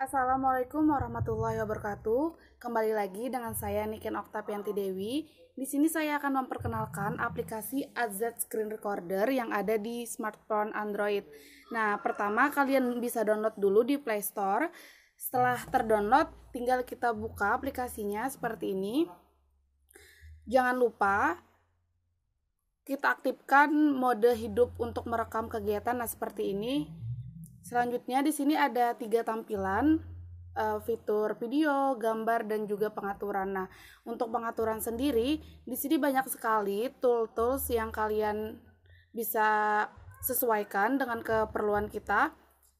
Assalamualaikum warahmatullahi wabarakatuh. Kembali lagi dengan saya Niken Oktavianti Dewi. Di sini saya akan memperkenalkan aplikasi AZ Screen Recorder yang ada di smartphone Android. Nah, pertama kalian bisa download dulu di Play Store. Setelah terdownload, tinggal kita buka aplikasinya seperti ini. Jangan lupa kita aktifkan mode hidup untuk merekam kegiatan nah seperti ini. Selanjutnya di sini ada tiga tampilan eh, fitur video, gambar dan juga pengaturan. Nah, untuk pengaturan sendiri di sini banyak sekali tool-tools yang kalian bisa sesuaikan dengan keperluan kita.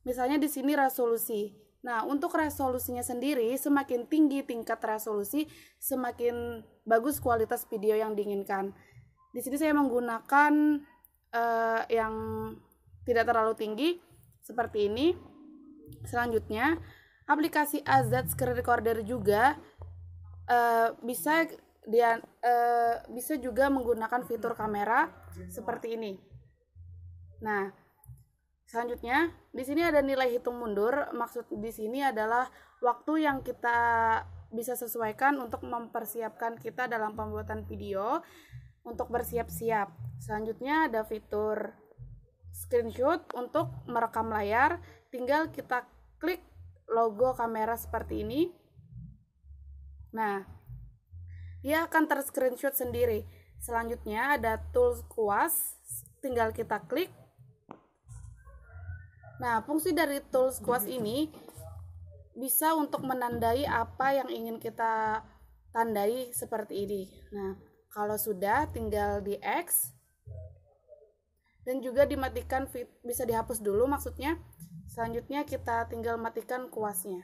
Misalnya di sini resolusi. Nah, untuk resolusinya sendiri semakin tinggi tingkat resolusi, semakin bagus kualitas video yang diinginkan. Di sini saya menggunakan uh, yang tidak terlalu tinggi seperti ini. Selanjutnya, aplikasi Azad Screen Recorder juga uh, bisa dia uh, bisa juga menggunakan fitur kamera seperti ini. Nah, selanjutnya di sini ada nilai hitung mundur. Maksud di sini adalah waktu yang kita bisa sesuaikan untuk mempersiapkan kita dalam pembuatan video untuk bersiap-siap. Selanjutnya ada fitur screenshot untuk merekam layar tinggal kita klik logo kamera seperti ini nah dia akan terscreenshot sendiri selanjutnya ada tools kuas tinggal kita klik nah fungsi dari tools kuas ini bisa untuk menandai apa yang ingin kita tandai seperti ini nah kalau sudah tinggal di X dan juga dimatikan fit bisa dihapus dulu maksudnya selanjutnya kita tinggal matikan kuasnya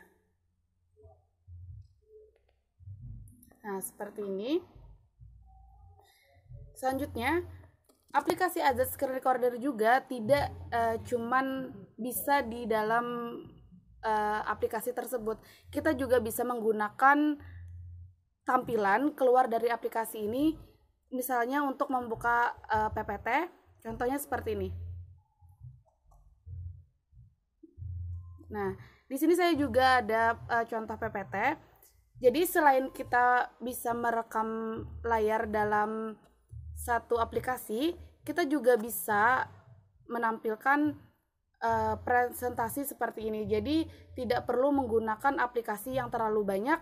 nah seperti ini selanjutnya aplikasi Azad Screen Recorder juga tidak uh, cuman bisa di dalam uh, aplikasi tersebut kita juga bisa menggunakan tampilan keluar dari aplikasi ini misalnya untuk membuka uh, eh, PPT Contohnya seperti ini. Nah, di sini saya juga ada uh, contoh PPT. Jadi selain kita bisa merekam layar dalam satu aplikasi, kita juga bisa menampilkan uh, presentasi seperti ini. Jadi tidak perlu menggunakan aplikasi yang terlalu banyak,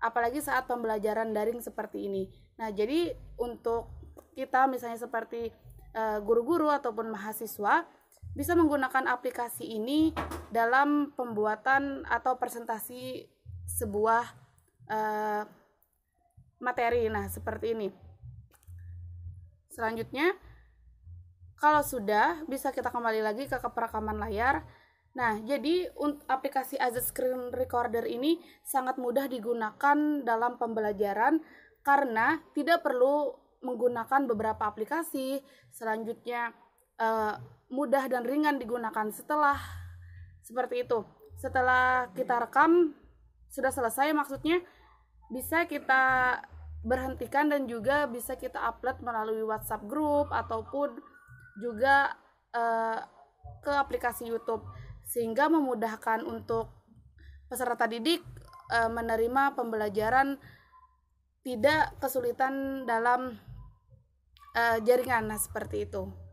apalagi saat pembelajaran daring seperti ini. Nah, jadi untuk kita misalnya seperti Eh, guru-guru ataupun mahasiswa bisa menggunakan aplikasi ini dalam pembuatan atau presentasi sebuah uh, materi. Nah, seperti ini. Selanjutnya, kalau sudah bisa kita kembali lagi ke perekaman layar. Nah, jadi aplikasi AZ Screen Recorder ini sangat mudah digunakan dalam pembelajaran karena tidak perlu menggunakan beberapa aplikasi. Selanjutnya uh, mudah dan ringan digunakan setelah seperti itu. Setelah kita rekam sudah selesai maksudnya bisa kita berhentikan dan juga bisa kita upload melalui WhatsApp grup ataupun juga uh, ke aplikasi YouTube sehingga memudahkan untuk peserta didik uh, menerima pembelajaran tidak kesulitan dalam uh, jaringan nah seperti itu